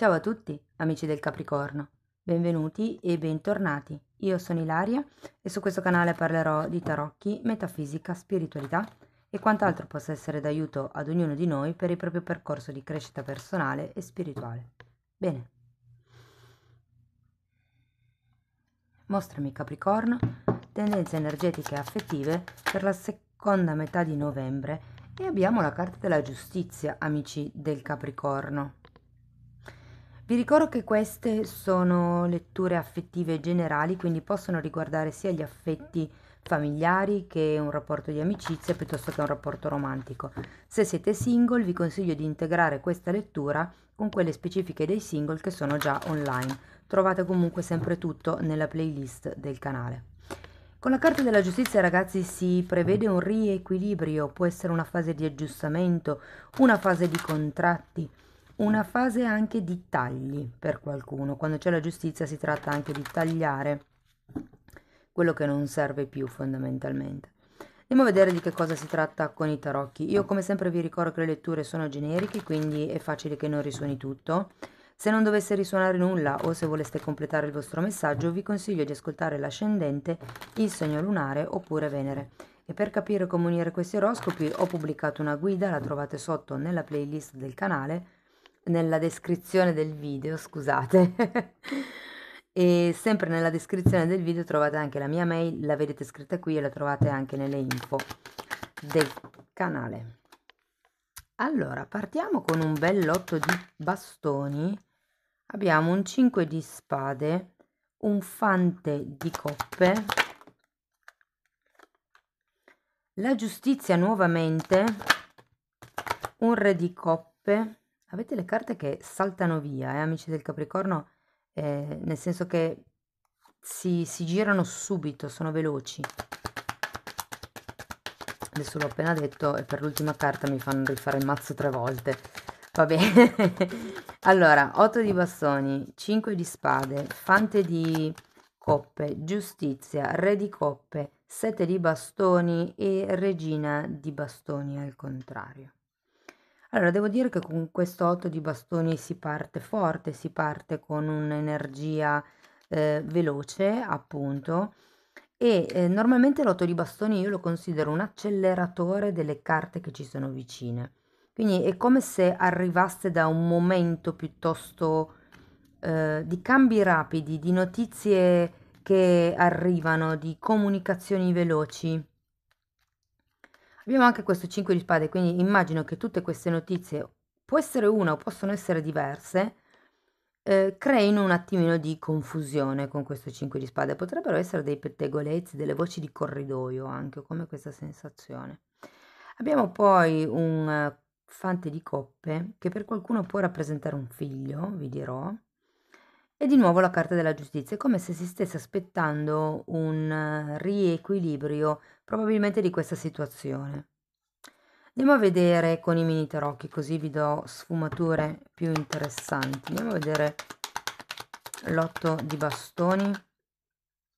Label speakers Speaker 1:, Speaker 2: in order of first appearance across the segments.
Speaker 1: Ciao a tutti, amici del Capricorno. Benvenuti e bentornati. Io sono Ilaria e su questo canale parlerò di tarocchi, metafisica, spiritualità e quant'altro possa essere d'aiuto ad ognuno di noi per il proprio percorso di crescita personale e spirituale. Bene. Mostrami Capricorno, tendenze energetiche e affettive per la seconda metà di novembre e abbiamo la carta della giustizia, amici del Capricorno. Vi ricordo che queste sono letture affettive generali, quindi possono riguardare sia gli affetti familiari che un rapporto di amicizia piuttosto che un rapporto romantico. Se siete single vi consiglio di integrare questa lettura con quelle specifiche dei single che sono già online. Trovate comunque sempre tutto nella playlist del canale. Con la Carta della Giustizia ragazzi si prevede un riequilibrio, può essere una fase di aggiustamento, una fase di contratti, una mm. fase anche di tagli per qualcuno. Quando c'è la giustizia si tratta anche di tagliare quello che non serve più fondamentalmente. Andiamo a vedere di che cosa si tratta con i tarocchi. Io come sempre vi ricordo che le letture sono generiche, quindi è facile che non risuoni tutto. Se non dovesse risuonare nulla o se voleste completare il vostro messaggio, vi consiglio di ascoltare l'ascendente, il segno lunare oppure Venere. E per capire come unire questi oroscopi ho pubblicato una guida, la trovate sotto nella playlist del canale, nella descrizione del video, scusate. e sempre nella descrizione del video trovate anche la mia mail, la vedete scritta qui e la trovate anche nelle info del canale. Allora, partiamo con un bel lotto di bastoni. Abbiamo un 5 di spade, un fante di coppe, la giustizia nuovamente, un re di coppe, Avete le carte che saltano via, eh, amici del Capricorno, eh, nel senso che si, si girano subito, sono veloci. Adesso l'ho appena detto e per l'ultima carta mi fanno rifare il mazzo tre volte. Va bene. allora, 8 di bastoni, 5 di spade, fante di coppe, giustizia, re di coppe, 7 di bastoni e regina di bastoni al contrario. Allora, devo dire che con questo 8 di bastoni si parte forte, si parte con un'energia, ehm, veloce appunto e, ehm, normalmente l'8 di bastoni io lo considero un acceleratore delle carte che ci sono vicine. Quindi è come se arrivasse da un momento piuttosto, ehm, di cambi rapidi, di notizie che arrivano, di comunicazioni veloci. Abbiamo anche questo 5 di spade, quindi immagino che tutte queste notizie, può essere una o possono essere diverse, eh, creino un attimino di confusione con questo 5 di spade. Potrebbero essere dei pettegolezzi, delle voci di corridoio anche, come questa sensazione. Abbiamo poi un eh, fante di coppe che per qualcuno può rappresentare un figlio, vi dirò, e di nuovo la carta della giustizia, è come se si stesse aspettando un eh, riequilibrio probabilmente di questa situazione. Andiamo a vedere con i mini tarocchi, così vi do sfumature più interessanti. Andiamo a vedere l'otto di bastoni.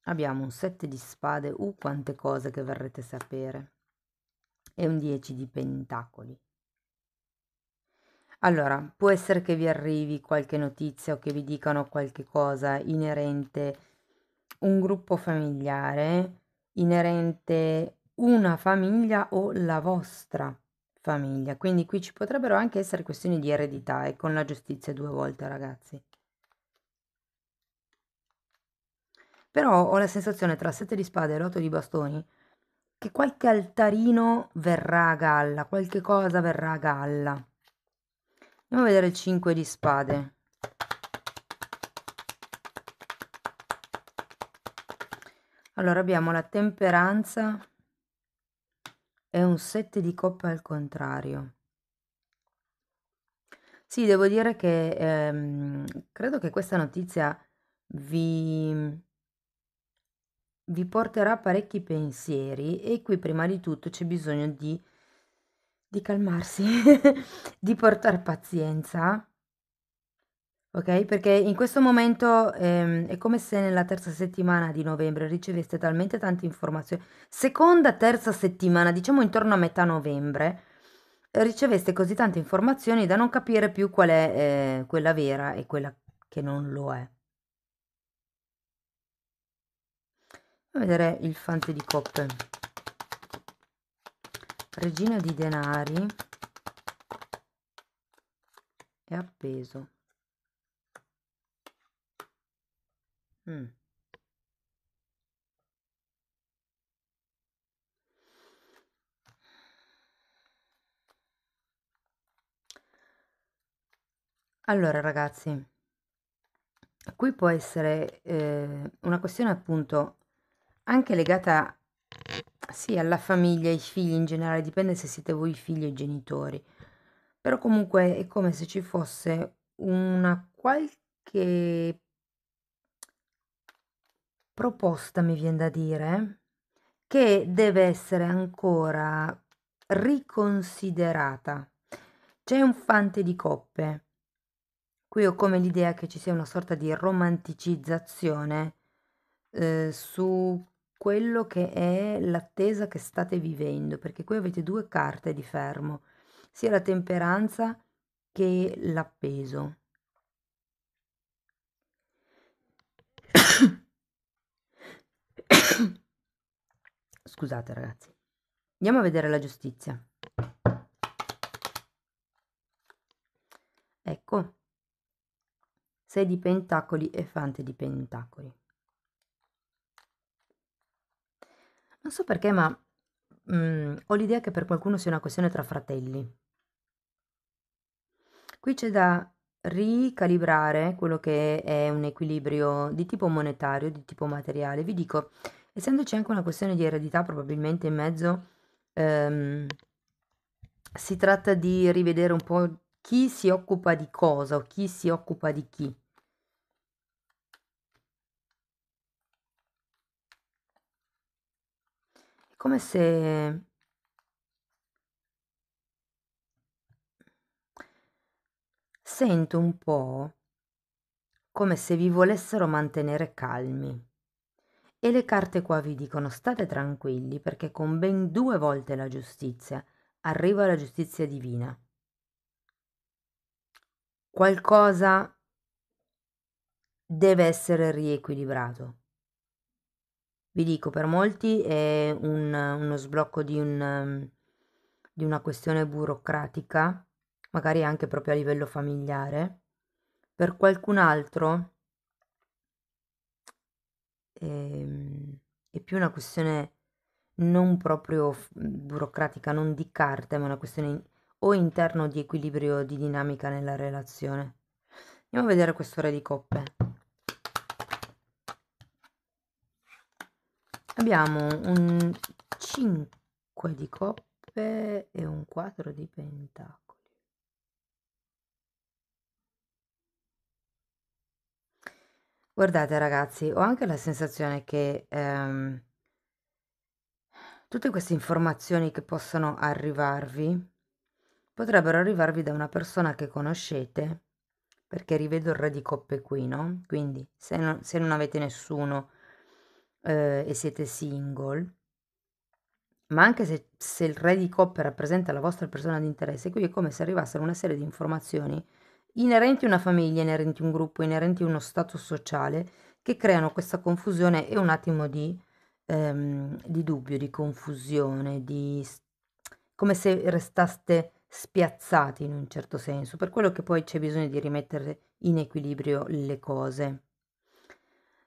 Speaker 1: Abbiamo un 7 di spade, uh quante cose che verrete sapere. E un 10 di pentacoli. Allora, può essere che vi arrivi qualche notizia o che vi dicano qualche cosa inerente un gruppo familiare, inerente una famiglia o la vostra famiglia. Quindi qui ci potrebbero anche essere questioni di eredità e con la giustizia due volte, ragazzi. Però ho la sensazione tra sette di spade e l'otto di bastoni che qualche altarino verrà a galla, qualche cosa verrà a galla. Andiamo a vedere il 5 di spade. Allora abbiamo la temperanza e un 7 di coppa al contrario. Sì, devo dire che ehm, credo che questa notizia vi, vi porterà parecchi pensieri e qui prima di tutto c'è bisogno di di calmarsi, di portare pazienza, ok? Perché in questo momento ehm, è come se nella terza settimana di novembre riceveste talmente tante informazioni, seconda, terza settimana, diciamo intorno a metà novembre, eh, riceveste così tante informazioni da non capire più qual è eh, quella vera e quella che non lo è. A vedere il fante di coppe regina di denari è appeso mm. Allora ragazzi, qui può essere eh, una questione appunto anche legata sì, alla famiglia, ai figli in generale, dipende se siete voi figli o genitori, però comunque è come se ci fosse una qualche proposta, mi viene da dire, che deve essere ancora riconsiderata. C'è un fante di coppe. Qui ho come l'idea che ci sia una sorta di romanticizzazione eh, su quello che è l'attesa che state vivendo, perché qui avete due carte di fermo, sia la temperanza che l'appeso. Scusate ragazzi. Andiamo a vedere la giustizia. Ecco, sei di pentacoli e fante di pentacoli. Non so perché, ma mm, ho l'idea che per qualcuno sia una questione tra fratelli. Qui c'è da ricalibrare quello che è un equilibrio di tipo monetario, di tipo materiale. Vi dico, essendoci anche una questione di eredità probabilmente in mezzo, ehm, si tratta di rivedere un po' chi si occupa di cosa o chi si occupa di chi. come se sento un po' come se vi volessero mantenere calmi. E le carte qua vi dicono state tranquilli perché con ben due volte la giustizia arriva la giustizia divina. Qualcosa deve essere riequilibrato. Vi dico, per molti è un, uno sblocco di, un, ehm, di una questione burocratica, magari anche proprio a livello familiare. Per qualcun altro ehm, è più una questione non proprio burocratica, non di carte, ma una questione o interno di equilibrio di dinamica nella relazione. Andiamo a vedere questo re di coppe. abbiamo un 5 di coppe e un 4 di pentacoli guardate ragazzi ho anche la sensazione che ehm, tutte queste informazioni che possono arrivarvi potrebbero arrivarvi da una persona che conoscete perché rivedo il re di coppe qui no quindi se non, se non avete nessuno eh, e siete single, ma anche se, se, il re di coppe rappresenta la vostra persona di interesse, qui è come se arrivassero una serie di informazioni inerenti a una famiglia, inerenti a un gruppo, inerenti a uno stato sociale, che creano questa confusione e un attimo di, ehm, di dubbio, di confusione, di... come se restaste spiazzati in un certo senso, per quello che poi c'è bisogno di rimettere in equilibrio le cose.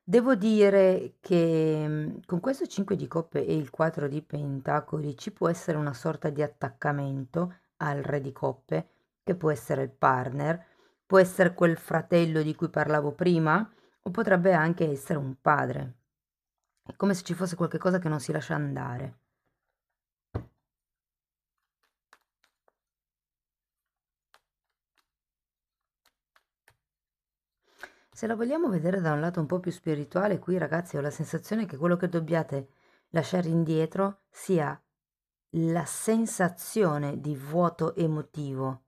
Speaker 1: Devo dire che, mhmm, con questo 5 di coppe e il 4 di pentacoli ci può essere una sorta di attaccamento al re di coppe, che può essere il partner, può essere quel fratello di cui parlavo prima o potrebbe anche essere un padre. È come se ci fosse qualcosa che non si lascia andare. Se la vogliamo vedere da un lato un po' più spirituale, qui ragazzi ho la sensazione che quello che dobbiate lasciare indietro sia la sensazione di vuoto emotivo.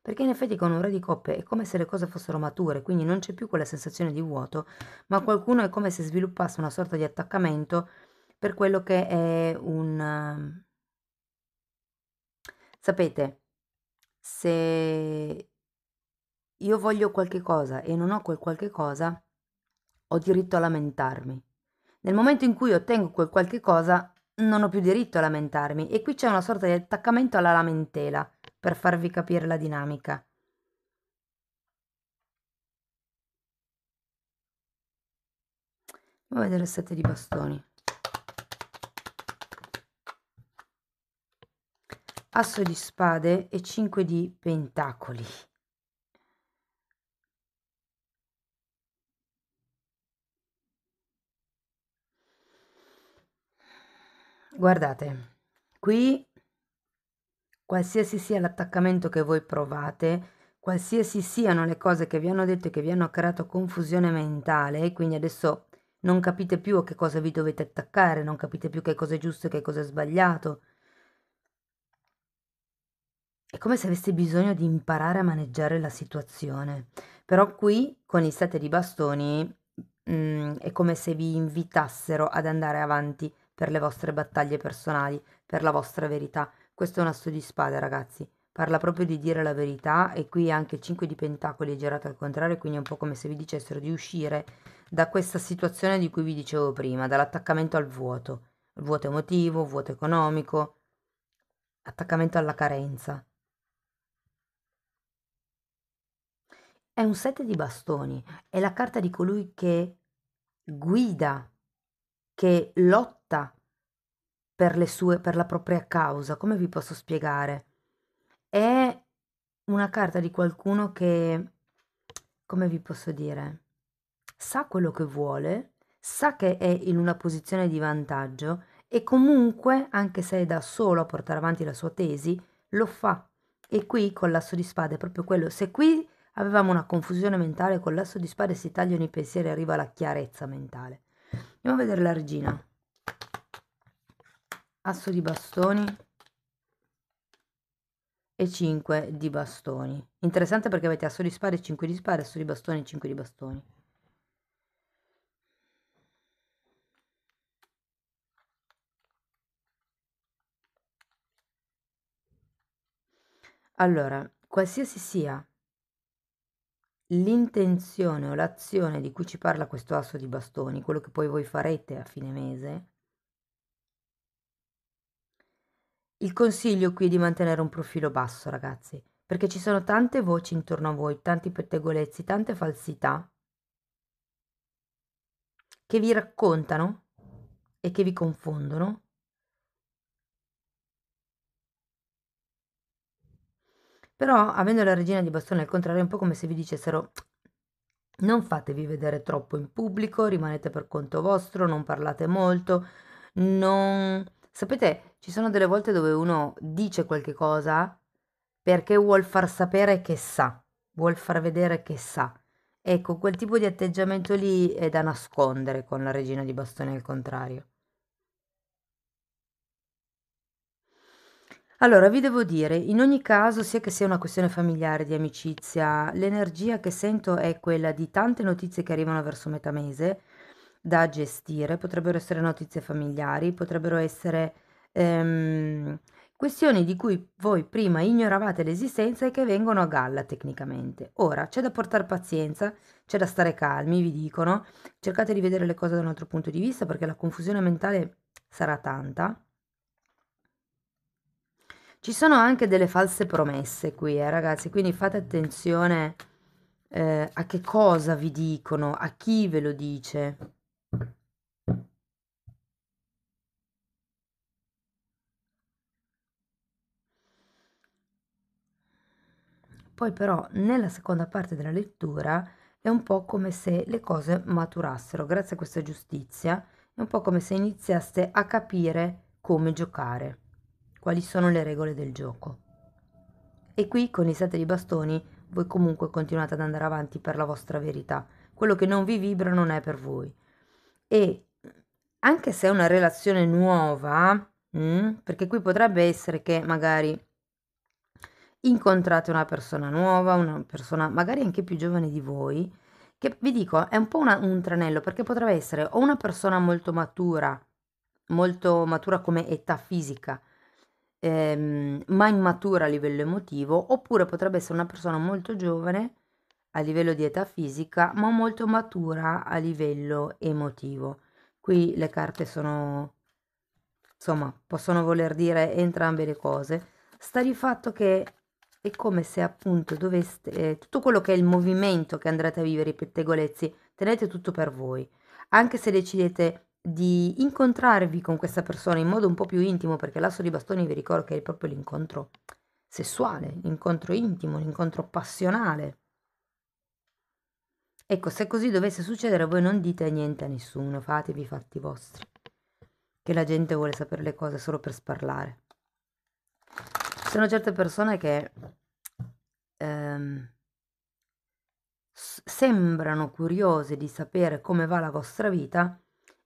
Speaker 1: Perché in effetti con un re di coppe è come se le cose fossero mature, quindi non c'è più quella sensazione di vuoto, ma qualcuno è come se sviluppasse una sorta di attaccamento per quello che è un... Ehm, sapete, se io voglio qualche cosa e non ho quel qualche cosa, ho diritto a lamentarmi. Nel momento in cui ottengo quel qualche cosa, non ho più diritto a lamentarmi e qui c'è una sorta di attaccamento alla lamentela per farvi capire la dinamica. Andiamo a vedere il sette di bastoni. Asso di spade e 5 di pentacoli. Guardate, qui qualsiasi sia l'attaccamento che voi provate, qualsiasi siano le cose che vi hanno detto e che vi hanno creato confusione mentale, quindi adesso non capite più a che cosa vi dovete attaccare, non capite più che cosa è giusto e che cosa è sbagliato. È come se aveste bisogno di imparare a maneggiare la situazione. Però qui, con i sette di bastoni, mh, mm, è come se vi invitassero ad andare avanti per le vostre battaglie personali, per la vostra verità. Questo è un asso di spade, ragazzi. Parla proprio di dire la verità e qui anche il 5 di pentacoli è girato al contrario, quindi è un po' come se vi dicessero di uscire da questa situazione di cui vi dicevo prima, dall'attaccamento al vuoto, vuoto emotivo, vuoto economico, attaccamento alla carenza. È un set di bastoni, è la carta di colui che guida che lotta per, sue, per la propria causa, come vi posso spiegare? È una carta di qualcuno che, come vi posso dire, sa quello che vuole, sa che è in una posizione di vantaggio e comunque, anche se è da solo a portare avanti la sua tesi, lo fa. E qui con l'asso di spade è proprio quello. Se qui avevamo una confusione mentale, con l'asso di spade si tagliano i pensieri e arriva la chiarezza mentale. Andiamo a vedere la regina. Asso di bastoni e 5 di bastoni. Interessante perché avete asso di spade, 5 di spade, asso di bastoni, 5 di bastoni. Allora, qualsiasi sia l'intenzione o l'azione di cui ci parla questo asso di bastoni, quello che poi voi farete a fine mese, il consiglio qui è di mantenere un profilo basso, ragazzi, perché ci sono tante voci intorno a voi, tanti pettegolezzi, tante falsità che vi raccontano e che vi confondono Però, avendo la regina di bastone al contrario, è un po' come se vi dicessero non fatevi vedere troppo in pubblico, rimanete per conto vostro, non parlate molto, non... Sapete, ci sono delle volte dove uno dice qualche cosa perché vuol far sapere che sa, vuol far vedere che sa. Ecco, quel tipo di atteggiamento lì è da nascondere con la regina di bastone al contrario. Allora, vi devo dire, in ogni caso, sia che sia una questione familiare, di amicizia, l'energia che sento è quella di tante notizie che arrivano verso metà mese da gestire, potrebbero essere notizie familiari, potrebbero essere ehm, questioni di cui voi prima ignoravate l'esistenza e che vengono a galla tecnicamente. Ora, c'è da portare pazienza, c'è da stare calmi, vi dicono, cercate di vedere le cose da un altro punto di vista perché la confusione mentale sarà tanta ci sono anche delle false promesse qui, eh, ragazzi, quindi fate attenzione eh, a che cosa vi dicono, a chi ve lo dice. Poi però nella seconda parte della lettura è un po' come se le cose maturassero, grazie a questa giustizia, è un po' come se iniziaste a capire come giocare quali sono le regole del gioco. E qui con i sette di bastoni voi comunque continuate ad andare avanti per la vostra verità. Quello che non vi vibra non è per voi. E anche se è una relazione nuova, mh, mm, perché qui potrebbe essere che magari incontrate una persona nuova, una persona magari anche più giovane di voi, che vi dico è un po' una, un tranello perché potrebbe essere o una persona molto matura, molto matura come età fisica, ehm, ma immatura a livello emotivo, oppure potrebbe essere una persona molto giovane a livello di età fisica, ma molto matura a livello emotivo. Qui le carte sono, insomma, possono voler dire entrambe le cose. Sta di fatto che è come se appunto doveste, eh, tutto quello che è il movimento che andrete a vivere, i pettegolezzi, tenete tutto per voi. Anche se decidete di incontrarvi con questa persona in modo un po' più intimo, perché l'asso di bastoni vi ricordo che è proprio l'incontro sessuale, l'incontro intimo, l'incontro passionale. Ecco, se così dovesse succedere, voi non dite niente a nessuno, fatevi i fatti vostri, che la gente vuole sapere le cose solo per sparlare. Ci sono certe persone che ehm, sembrano curiose di sapere come va la vostra vita,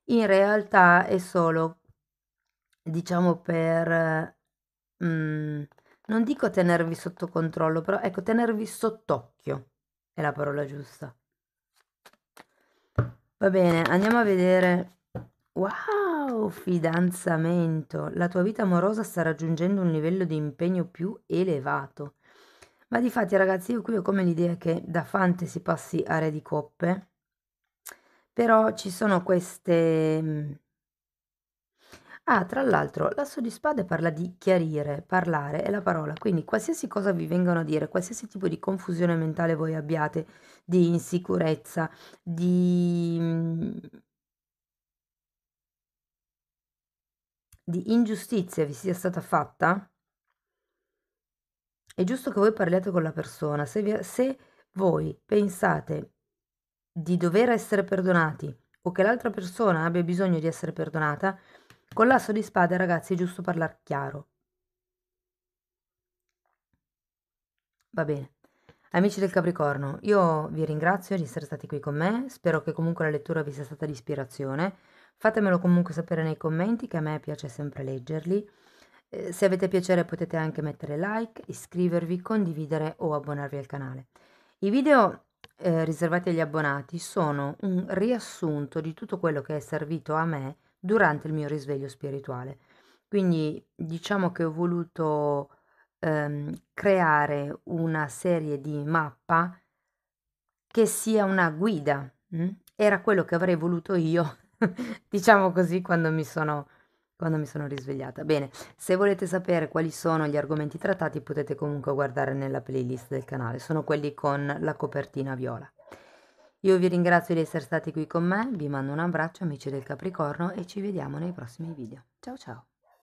Speaker 1: in realtà è solo, diciamo, per, mm, non dico tenervi sotto controllo, però ecco, tenervi sott'occhio è la parola giusta. Va bene, andiamo a vedere. Wow, fidanzamento! La tua vita amorosa sta raggiungendo un livello di impegno più elevato. Ma di fatti, ragazzi, io qui ho come l'idea che da fante si passi a re di coppe però ci sono queste mhmm Ah, tra l'altro l'asso di spade parla di chiarire, parlare è la parola, quindi qualsiasi cosa vi vengano a dire, qualsiasi tipo di confusione mentale voi abbiate, di insicurezza, di mhmm di ingiustizia vi sia stata fatta è giusto che voi parliate con la persona. Se vi se voi pensate di dover essere perdonati o che l'altra persona abbia bisogno di essere perdonata, con l'asso di spada, ragazzi, è giusto parlare chiaro. Va bene. Amici del Capricorno, io vi ringrazio di essere stati qui con me, spero che comunque la lettura vi sia stata di ispirazione, fatemelo comunque sapere nei commenti che a me piace sempre leggerli, eh, se avete piacere potete anche mettere like, iscrivervi, condividere o abbonarvi al canale. I video eh, riservati agli abbonati sono un riassunto di tutto quello che è servito a me durante il mio risveglio spirituale. Quindi diciamo che ho voluto ehm, creare una serie di mappa che sia una guida. Mh? Mm? Era quello che avrei voluto io, diciamo così, quando mi sono quando mi sono risvegliata. Bene, se volete sapere quali sono gli argomenti trattati potete comunque guardare nella playlist del canale, sono quelli con la copertina viola. Io vi ringrazio di essere stati qui con me, vi mando un abbraccio amici del Capricorno e ci vediamo nei prossimi video. Ciao ciao!